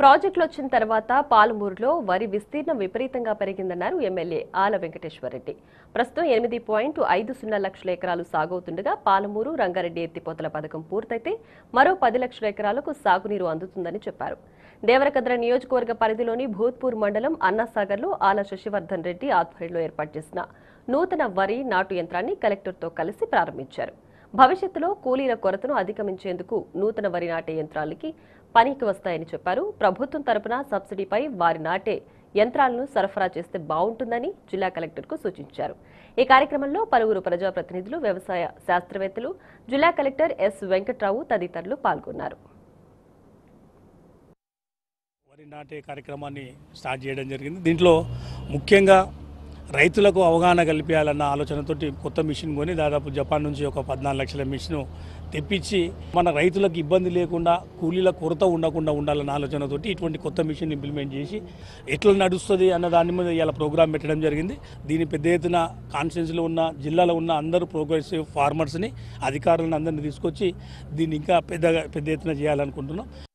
ప్రాజెక్టులు వచ్చిన తర్వాత పాలమూరులో వరి విస్తీర్ణం విపరీతంగా పెరిగిందన్నారు ఎమ్మెల్యే ఆల వెంకటేశ్వరరెడ్డి ప్రస్తుతం ఎనిమిది పాయింట్ ఐదు సున్నా లక్షల ఎకరాలు సాగవుతుండగా పాలమూరు రంగారెడ్డి ఎత్తిపోతల పథకం పూర్తయితే మరో పది లక్షల ఎకరాలకు సాగునీరు అందుతుందని చెప్పారు దేవరకద్ర నియోజకవర్గ పరిధిలోని భూత్పూర్ మండలం అన్నాసాగర్లో ఆల శశివర్ధన్ రెడ్డి ఆధ్వర్యంలో ఏర్పాటు చేసిన నూతన వరి నాటు యంత్రాన్ని కలెక్టర్తో కలిసి ప్రారంభించారు భవిష్యత్తులో కూలీల కొరతను అధిగమించేందుకు నూతన వరి నాటే యంత్రాలకి పనికి వస్తాయని చెప్పారు ప్రభుత్వం తరపున సబ్సిడీపై వారి నాటే యంత్రాలను సరఫరా చేస్తే బాగుంటుందని జిల్లా కలెక్టర్కు సూచించారు ఈ కార్యక్రమంలో పలువురు ప్రజాప్రతినిధులు వ్యవసాయ శాస్త్రవేత్తలు జిల్లా కలెక్టర్ ఎస్ వెంకట్రావు తదితరులు పాల్గొన్నారు వరి నాటే కార్యక్రమాన్ని స్టార్ట్ చేయడం జరిగింది దీంట్లో ముఖ్యంగా రైతులకు అవగాహన కల్పించాలన్న ఆలోచనతోటి కొత్త మిషన్ కొని దాదాపు జపాన్ నుంచి ఒక పద్నాలుగు లక్షల మిషన్ తెప్పించి మన రైతులకు ఇబ్బంది లేకుండా కూలీల కొరత ఉండకుండా ఉండాలన్న ఆలోచనతోటి ఇటువంటి కొత్త మిషన్ ఇంప్లిమెంట్ చేసి ఎట్లా నడుస్తుంది అన్న దాని మీద ఇవాళ ప్రోగ్రామ్ పెట్టడం జరిగింది దీని పెద్ద ఎత్తున కాన్స్టిట్యూన్సీలో ఉన్న జిల్లాలో ఉన్న అందరూ ప్రోగ్రెసివ్ ఫార్మర్స్ని అధికారులను అందరినీ తీసుకొచ్చి దీన్ని ఇంకా పెద్దగా పెద్ద ఎత్తున చేయాలనుకుంటున్నాం